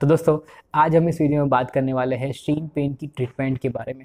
तो दोस्तों आज हम इस वीडियो में बात करने वाले हैं शीन पेन की ट्रीटमेंट के बारे में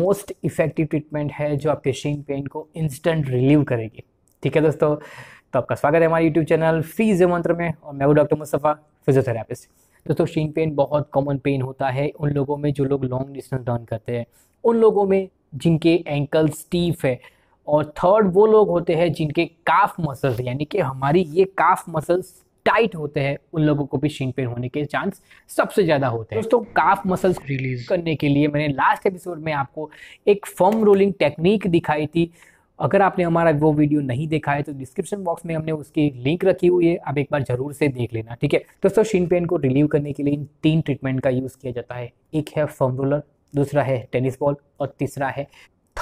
मोस्ट इफ़ेक्टिव ट्रीटमेंट है जो आपके शीन पेन को इंस्टेंट रिलीव करेगी ठीक है दोस्तों तो आपका स्वागत है हमारे यूट्यूब चैनल फीज मंत्र में और मैं हूँ डॉक्टर मुस्तफ़ा फिजियोथेरापिस्ट दोस्तों शीन पेन बहुत कॉमन पेन होता है उन लोगों में जो लोग लॉन्ग डिस्टेंस रन करते हैं उन लोगों में जिनके एंकल स्टीफ है और थर्ड वो लोग होते हैं जिनके काफ मसल्स यानी कि हमारी ये काफ मसल्स टाइट होते हैं उन लोगों को भी शीन पेन होने के चांस सबसे ज़्यादा होते हैं दोस्तों काफ मसल्स रिलीज करने के लिए मैंने लास्ट एपिसोड में आपको एक फर्म रोलिंग टेक्निक दिखाई थी अगर आपने हमारा वो वीडियो नहीं देखा है तो डिस्क्रिप्शन बॉक्स में हमने उसकी लिंक रखी हुई है आप एक बार जरूर से देख लेना ठीक है दोस्तों शीन पेन को रिलीव करने के लिए इन तीन ट्रीटमेंट का यूज़ किया जाता है एक है फॉर्म रोलर दूसरा है टेनिस बॉल और तीसरा है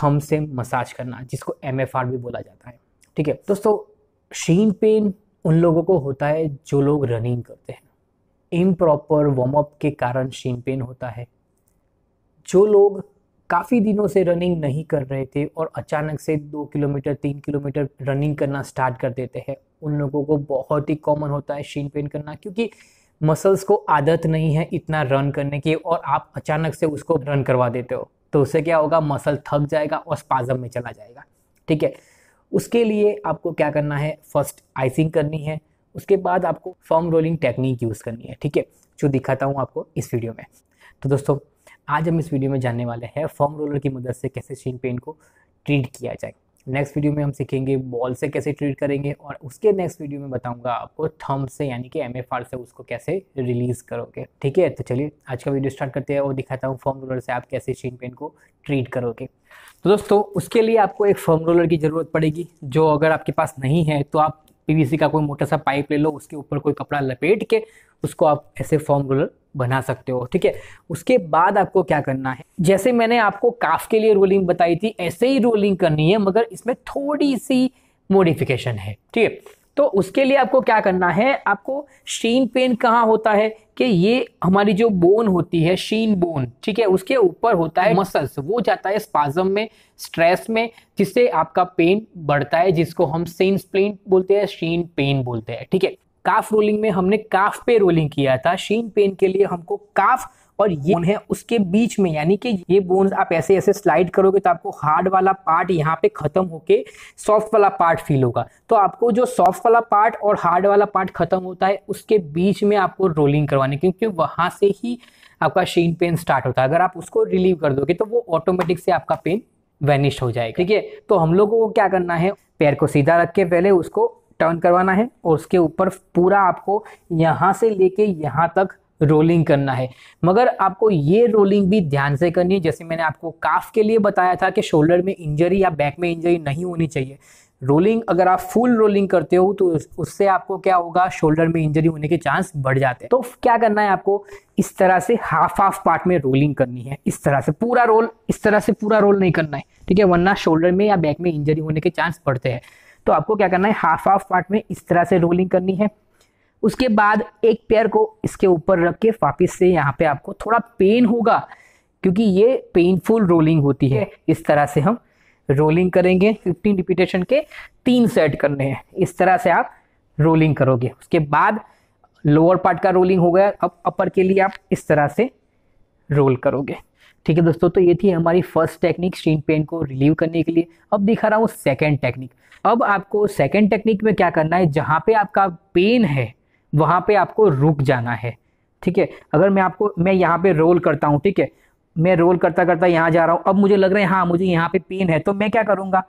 थम से मसाज करना जिसको एम भी बोला जाता है ठीक है दोस्तों शीन पेन उन लोगों को होता है जो लोग रनिंग करते हैं इम प्रॉपर वार्म के कारण शिन पेन होता है जो लोग काफ़ी दिनों से रनिंग नहीं कर रहे थे और अचानक से दो किलोमीटर तीन किलोमीटर रनिंग करना स्टार्ट कर देते हैं उन लोगों को बहुत ही कॉमन होता है शीन पेन करना क्योंकि मसल्स को आदत नहीं है इतना रन करने की और आप अचानक से उसको रन करवा देते हो तो उससे क्या होगा मसल थक जाएगा और स्पाजम में चला जाएगा ठीक है उसके लिए आपको क्या करना है फर्स्ट आइसिंग करनी है उसके बाद आपको फॉर्म रोलिंग टेक्निक यूज़ करनी है ठीक है जो दिखाता हूँ आपको इस वीडियो में तो दोस्तों आज हम इस वीडियो में जानने वाले हैं फॉर्म रोलर की मदद से कैसे शीन पेन को ट्रीट किया जाए नेक्स्ट वीडियो में हम सीखेंगे बॉल से कैसे ट्रीट करेंगे और उसके नेक्स्ट वीडियो में बताऊंगा आपको थम से यानी कि एम से उसको कैसे रिलीज़ करोगे ठीक है तो चलिए आज का वीडियो स्टार्ट करते हैं और दिखाता हूँ फॉर्म रोलर से आप कैसे शीन पेन को ट्रीट करोगे तो दोस्तों उसके लिए आपको एक फॉर्म रोलर की ज़रूरत पड़ेगी जो अगर आपके पास नहीं है तो आप पीवीसी का कोई मोटा सा पाइप ले लो उसके ऊपर कोई कपड़ा लपेट के उसको आप ऐसे फॉर्म रोलर बना सकते हो ठीक है उसके बाद आपको क्या करना है जैसे मैंने आपको काफ के लिए रोलिंग बताई थी ऐसे ही रोलिंग करनी है मगर इसमें थोड़ी सी मोडिफिकेशन है ठीक है तो उसके लिए आपको क्या करना है आपको शीन पेन कहाँ होता है कि ये हमारी जो बोन होती है शीन बोन ठीक है उसके ऊपर होता है मसल्स वो जाता है स्पाजम में स्ट्रेस में जिससे आपका पेन बढ़ता है जिसको हम सीन स्प्लेन बोलते हैं शीन पेन बोलते हैं ठीक है काफ रोलिंग में हमने काफ पे रोलिंग किया था शीन पेन के लिए हमको काफ और ये है उसके बीच में यानी कि ये बोन्स आप ऐसे ऐसे स्लाइड करोगे तो आपको हार्ड वाला पार्ट यहाँ पे खत्म होके सॉफ्ट वाला पार्ट फील होगा तो आपको जो सॉफ्ट वाला पार्ट और हार्ड वाला पार्ट खत्म होता है उसके बीच में आपको रोलिंग करवानी क्योंकि वहां से ही आपका शीन पेन स्टार्ट होता है अगर आप उसको रिलीव कर दोगे तो वो ऑटोमेटिक से आपका पेन वेनिश हो जाएगा ठीक है तो हम लोगों को क्या करना है पैर को सीधा रख के पहले उसको टर्न करवाना है और उसके ऊपर पूरा आपको यहाँ से लेके यहाँ तक रोलिंग करना है मगर आपको ये रोलिंग भी ध्यान से करनी है जैसे मैंने आपको काफ के लिए बताया था कि शोल्डर में इंजरी या बैक में इंजरी नहीं होनी चाहिए रोलिंग अगर आप फुल रोलिंग करते हो तो उससे आपको क्या होगा शोल्डर में इंजरी होने के चांस बढ़ जाते हैं तो क्या करना है आपको इस तरह से हाफ हाफ पार्ट में रोलिंग करनी है इस तरह से पूरा रोल इस तरह से पूरा रोल नहीं करना है ठीक है वरना शोल्डर में या बैक में इंजरी होने के चांस बढ़ते हैं तो आपको क्या करना है हाफ हाफ पार्ट में इस तरह से रोलिंग करनी है उसके बाद एक पैर को इसके ऊपर रख के वापिस से यहाँ पे आपको थोड़ा पेन होगा क्योंकि ये पेनफुल रोलिंग होती है इस तरह से हम रोलिंग करेंगे 15 रिपीटेशन के तीन सेट करने हैं इस तरह से आप रोलिंग करोगे उसके बाद लोअर पार्ट का रोलिंग हो गया अब अपर के लिए आप इस तरह से रोल करोगे ठीक है दोस्तों तो ये थी हमारी फर्स्ट टेक्निक स्टीन पेन को रिलीव करने के लिए अब दिखा रहा हूँ सेकेंड टेक्निक अब आपको सेकेंड टेक्निक में क्या करना है जहाँ पे आपका पेन है वहाँ पे आपको रुक जाना है ठीक है अगर मैं आपको मैं यहाँ पे रोल करता हूँ ठीक है मैं रोल करता करता यहाँ जा रहा हूँ अब मुझे लग रहा है हाँ मुझे यहाँ पे पेन है तो मैं क्या करूँगा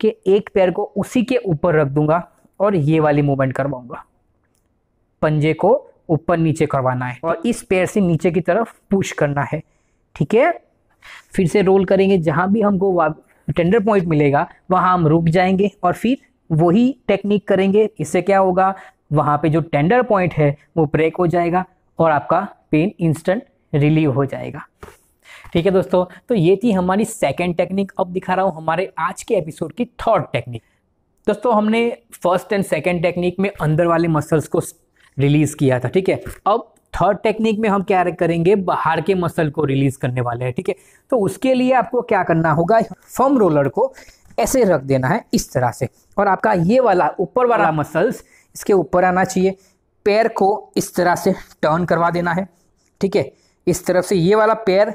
कि एक पैर को उसी के ऊपर रख दूंगा और ये वाली मूवमेंट करवाऊंगा पंजे को ऊपर नीचे करवाना है और इस पैर से नीचे की तरफ पुश करना है ठीक है फिर से रोल करेंगे जहाँ भी हमको टेंडर पॉइंट मिलेगा वहाँ हम रुक जाएंगे और फिर वही टेक्निक करेंगे इससे क्या होगा वहां पे जो टेंडर पॉइंट है वो ब्रेक हो जाएगा और आपका पेन इंस्टेंट रिलीव हो जाएगा ठीक है दोस्तों तो ये थी हमारी सेकेंड टेक्निक अब दिखा रहा हूँ हमारे आज के एपिसोड की थर्ड टेक्निक दोस्तों हमने फर्स्ट एंड सेकेंड टेक्निक में अंदर वाले मसल्स को रिलीज़ किया था ठीक है अब थर्ड टेक्निक में हम क्या करेंगे बाहर के मसल को रिलीज़ करने वाले हैं ठीक है थीके? तो उसके लिए आपको क्या करना होगा फर्म रोलर को ऐसे रख देना है इस तरह से और आपका ये वाला ऊपर वाला मसल्स इसके ऊपर आना चाहिए पैर को इस तरह से टर्न करवा देना है ठीक है इस तरफ से ये वाला पैर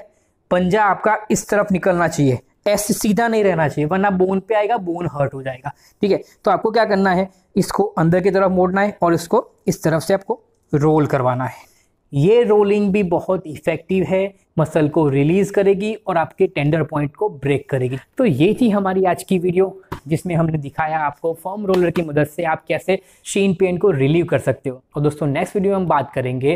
पंजा आपका इस तरफ निकलना चाहिए ऐसे सीधा नहीं रहना चाहिए वरना बोन पे आएगा बोन हर्ट हो जाएगा ठीक है तो आपको क्या करना है इसको अंदर की तरफ मोड़ना है और इसको इस तरफ से आपको रोल करवाना है ये रोलिंग भी बहुत इफ़ेक्टिव है मसल को रिलीज़ करेगी और आपके टेंडर पॉइंट को ब्रेक करेगी तो ये थी हमारी आज की वीडियो जिसमें हमने दिखाया आपको फॉर्म रोलर की मदद से आप कैसे शीन पेन को रिलीव कर सकते हो और तो दोस्तों नेक्स्ट वीडियो में हम बात करेंगे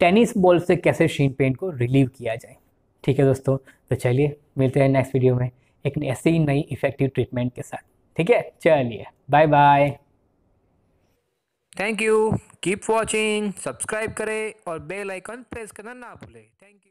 टेनिस बॉल से कैसे शीन पेन को रिलीव किया जाए ठीक है दोस्तों तो चलिए मिलते हैं नेक्स्ट वीडियो में एक ऐसी नई इफेक्टिव ट्रीटमेंट के साथ ठीक है चलिए bye bye thank you keep watching subscribe करें और बेल आइकन प्रेस करना ना भूलें थैंक यू